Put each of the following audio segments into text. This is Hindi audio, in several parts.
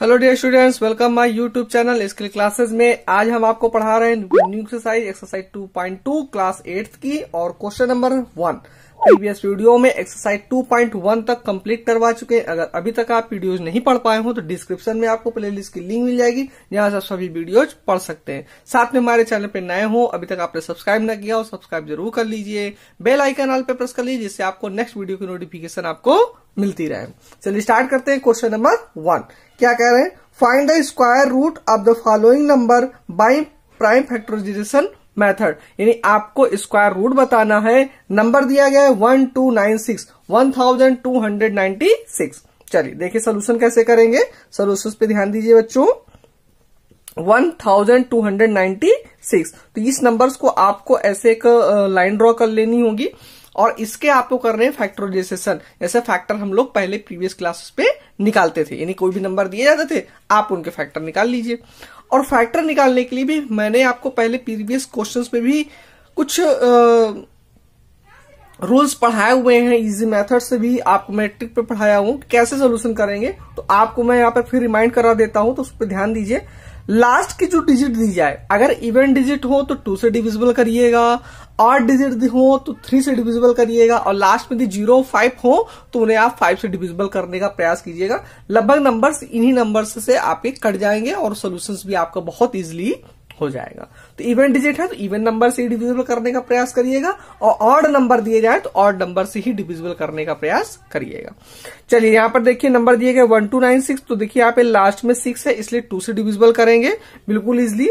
hello dear students welcome my YouTube channel skill classes में आज हम आपको पढ़ा रहे हैं new exercise exercise 2.2 class eight की और question number one previous video में एक्सरसाइज 2.1 तक कंप्लीट करवा चुके हैं अगर अभी तक आप वीडियोज नहीं पढ़ पाए हो तो डिस्क्रिप्शन में आपको प्लेलिस्ट की लिंक मिल जाएगी जहां से आप सभी वीडियोज पढ़ सकते हैं साथ में हमारे चैनल पर नए हो अभी तक आपने सब्सक्राइब न किया हो सब्सक्राइब जरूर कर लीजिए बेल आइकन ऑल पे प्रेस कर लीजिए जिससे आपको नेक्स्ट वीडियो की नोटिफिकेशन आपको मिलती रहे चलिए स्टार्ट करते हैं क्वेश्चन नंबर वन क्या कह रहे हैं find the square root of the following number by prime factorization method यानी आपको स्क्वायर रूट बताना है नंबर दिया गया है one two nine six one thousand two hundred ninety six चलिए देखिए सोल्यूशन कैसे करेंगे सोल्यूशन पे ध्यान दीजिए बच्चों 1296 तो इस नंबर्स को आपको ऐसे एक लाइन ड्रॉ कर लेनी होगी और इसके आपको कर रहे हैं फैक्टराइजेशन जैसे फैक्टर हम लोग पहले प्रीवियस क्लासेस पे निकालते थे यानी कोई भी नंबर दिए जाते थे आप उनके फैक्टर निकाल लीजिए और फैक्टर निकालने के लिए भी मैंने आपको पहले प्रीवियस क्वेश्चन में भी कुछ रूल्स पढ़ाए हुए हैं इजी मेथड से भी आपको मैं ट्रिक पे पढ़ाया हूं कैसे सोल्यूशन करेंगे तो आपको मैं यहाँ पर फिर रिमाइंड करा देता हूं तो उस पर ध्यान दीजिए लास्ट की जो डिजिट दी जाए अगर इवन डिजिट हो तो टू से डिविजिबल करिएगा आठ डिजिट हो तो थ्री से डिविजिबल करिएगा और लास्ट में जीरो फाइव हो तो उन्हें आप फाइव से डिविजिबल करने का प्रयास कीजिएगा लगभग नंबर्स इन्हीं नंबर्स से आपके कट जाएंगे और सोल्यूशन भी आपका बहुत इजिली हो जाएगा तो इवन डिजिट है तो इवन नंबर से ही डिविजिबल करने का प्रयास करिएगा और ऑड नंबर दिए जाए तो ऑड नंबर से ही डिविजिबल करने का प्रयास करिएगा चलिए यहां पर देखिए नंबर दिए गए वन टू नाइन सिक्स तो देखिए यहाँ पे लास्ट में सिक्स है इसलिए टू से डिविजिबल करेंगे बिल्कुल इजली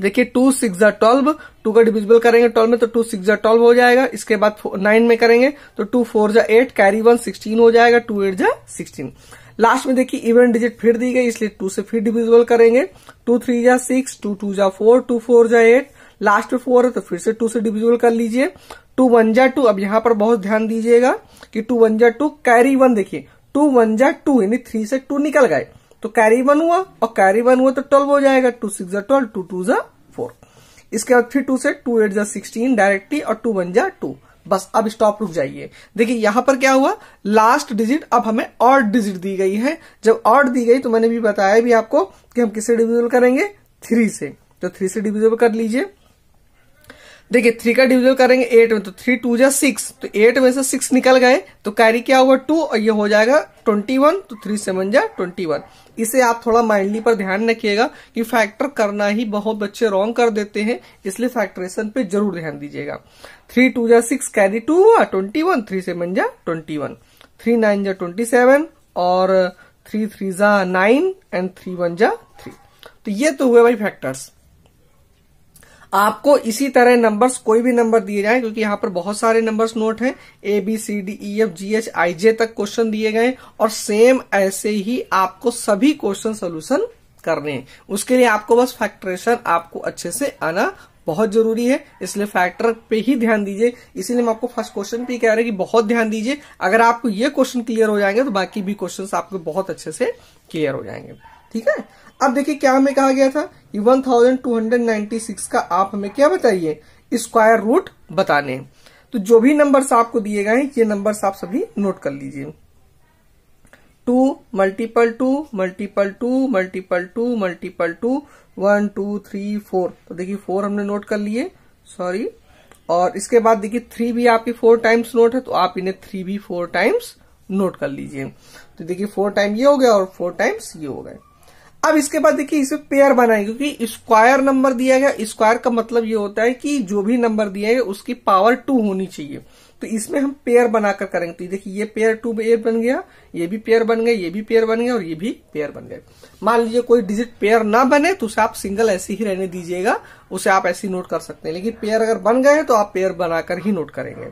देखिए टू सिक्स ट्वेल्व टू का डिविजिबल करेंगे ट्वेल्व में तो टू सिक्स जो ट्वेल्व हो जाएगा इसके बाद नाइन में करेंगे तो टू फोर जर एट कैरी वन सिक्सटीन हो जाएगा टू एट जर सिक्सटीन लास्ट में देखिए इवन डिजिट फिर दी गई इसलिए टू से फिर डिविजल करेंगे टू थ्री जा सिक्स टू टू जा फोर टू फोर जा एट लास्ट में फोर है तो फिर से टू से डिविजल कर लीजिए टू वन जा टू अब यहां पर बहुत ध्यान दीजिएगा कि टू वन जा टू कैरी वन देखिए टू वन जा टू यानी थ्री से टू निकल गए तो कैरी वन हुआ और कैरी वन हुआ तो ट्वेल्व हो जाएगा टू सिक्स जा ट्वेल्व टू टू जा फोर इसके बाद फिर टू से टू एट जा सिक्सटीन डायरेक्टली और टू वन जा टू बस अब स्टॉप रुक जाइए देखिए यहां पर क्या हुआ लास्ट डिजिट अब हमें और डिजिट दी गई है जब और दी गई तो मैंने भी बताया भी आपको कि हम किससे डिविजल करेंगे थ्री से तो थ्री से डिविजल कर लीजिए देखिए थ्री का डिविजन करेंगे एट में तो थ्री टू जा सिक्स तो एट में से सिक्स निकल गए तो कैरी क्या हुआ टू और ये हो जाएगा ट्वेंटी वन तो थ्री सेवन जा ट्वेंटी वन इसे आप थोड़ा माइंडली पर ध्यान रखिएगा कि फैक्टर करना ही बहुत बच्चे रॉन्ग कर देते हैं इसलिए फैक्ट्रेशन पे जरूर ध्यान दीजिएगा थ्री टू जा सिक्स कैरी टू हुआ ट्वेंटी वन थ्री सेवन जा ट्वेंटी वन थ्री नाइन जा ट्वेंटी सेवन और थ्री थ्री जा नाइन एंड थ्री वन जा थ्री तो ये तो हुए भाई फैक्टर्स आपको इसी तरह नंबर्स कोई भी नंबर दिए जाए क्योंकि यहाँ पर बहुत सारे नंबर्स नोट हैं A B C D E F G H I J तक क्वेश्चन दिए गए और सेम ऐसे ही आपको सभी क्वेश्चन सोल्यूशन करने हैं उसके लिए आपको बस फैक्ट्रेशन आपको अच्छे से आना बहुत जरूरी है इसलिए फैक्टर पे ही ध्यान दीजिए इसीलिए मैं आपको फर्स्ट क्वेश्चन पे कह रहे हैं कि बहुत ध्यान दीजिए अगर आपको ये क्वेश्चन क्लियर हो जाएंगे तो बाकी भी क्वेश्चन आपको बहुत अच्छे से क्लियर हो जाएंगे ठीक है अब देखिए क्या हमें कहा गया था कि 1296 का आप हमें क्या बताइए स्क्वायर रूट बताने तो जो भी नंबर्स आपको दिए गए ये नंबर्स आप सभी नोट कर लीजिए two multiple two multiple two multiple two multiple two one two three four तो देखिए फोर हमने नोट कर लिए सॉरी और इसके बाद देखिए थ्री भी आपकी फोर टाइम्स नोट है तो आप इन्हें थ्री भी फोर टाइम्स नोट कर लीजिए तो देखिए फोर टाइम ये हो गया और फोर टाइम्स ये हो गए अब इसके बाद देखिए इसे पेयर बनाए क्योंकि स्क्वायर नंबर दिया गया स्क्वायर का मतलब ये होता है कि जो भी नंबर दिया गया उसकी पावर टू होनी चाहिए तो इसमें हम पेयर बनाकर करेंगे तो देखिए ये पेयर टू ए बन गया ये भी पेयर बन गया ये भी पेयर बन गया और ये भी पेयर बन गया मान लीजिए कोई डिजिट पेयर ना बने तो उसे आप सिंगल ऐसे ही रहने दीजिएगा उसे आप ऐसे नोट कर सकते हैं लेकिन पेयर अगर बन गए तो आप पेयर बनाकर ही नोट करेंगे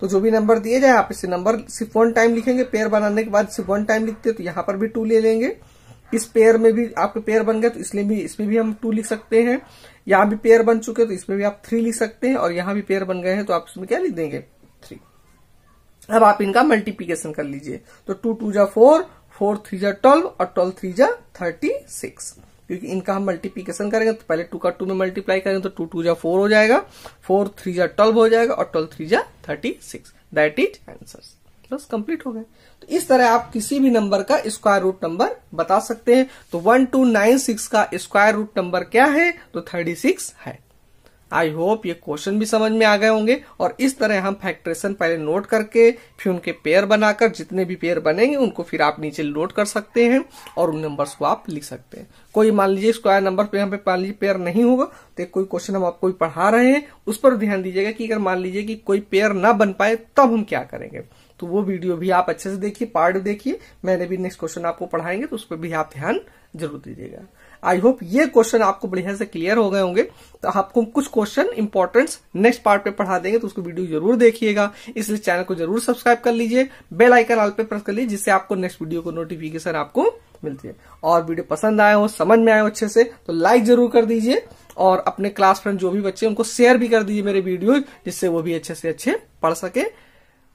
तो जो भी नंबर दिए जाए आप इसे नंबर सिर्फ वन टाइम लिखेंगे पेयर बनाने के बाद सिर्फ वन टाइम लिखते तो यहां पर भी टू ले लेंगे इस पेयर में भी आपके पेयर बन गए तो इसलिए भी इसमें भी हम टू लिख सकते हैं यहाँ भी पेयर बन चुके तो इसमें भी आप थ्री लिख सकते हैं और यहाँ भी पेयर बन गए हैं तो आप इसमें क्या लिख देंगे थ्री अब आप इनका मल्टीप्लीकेशन कर लीजिए तो टू टू जा फोर फोर थ्री जा ट्वेल्व और ट्वेल्व थ्री जा थर्टी सिक्स क्योंकि इनका हम मल्टीप्लीकेशन करेंगे तो पहले टू का टू में मल्टीप्लाई करेंगे तो टू टू जा फोर हो जाएगा फोर थ्री जा ट्वेल्व हो जाएगा और ट्वेल्व थ्री जा thirty six that is answer plus complete हो गए तो इस तरह आप किसी भी नंबर का स्क्वायर रूट नंबर बता सकते हैं तो वन टू नाइन सिक्स का स्क्वायर रूट नंबर क्या है तो थर्टी सिक्स है आई होप ये क्वेश्चन भी समझ में आ गए होंगे और इस तरह हम फैक्ट्रेशन पहले नोट करके फिर उनके पेयर बनाकर जितने भी पेयर बनेंगे उनको फिर आप नीचे नोट कर सकते हैं और उन नंबर्स को आप लिख सकते हैं कोई मान लीजिए स्क्वायर नंबर पे यहाँ पे मान लीजिए पेयर नहीं होगा तो कोई क्वेश्चन हम आपको पढ़ा रहे हैं उस पर ध्यान दीजिएगा कि अगर मान लीजिए कि कोई पेयर ना बन पाए तब हम क्या करेंगे तो वो वीडियो भी आप अच्छे से देखिए पार्ट देखिए मैंने भी नेक्स्ट क्वेश्चन आपको पढ़ाएंगे तो उस पर भी आप ध्यान जरूर दीजिएगा आई होप ये क्वेश्चन आपको बढ़िया से क्लियर हो गए होंगे तो आपको कुछ क्वेश्चन इंपॉर्टेंट नेक्स्ट पार्ट पे पढ़ा देंगे तो उसको वीडियो जरूर देखिएगा इसलिए चैनल को जरूर सब्सक्राइब कर लीजिए बेल आइकन आल पे प्रेस कर लीजिए जिससे आपको नेक्स्ट वीडियो को नोटिफिकेशन आपको मिलती है और वीडियो पसंद आए हो समझ में आए हो अच्छे से तो लाइक जरूर कर दीजिए और अपने क्लास फ्रेंड जो भी बच्चे उनको शेयर भी कर दीजिए मेरे वीडियो जिससे वो भी अच्छे से अच्छे पढ़ सके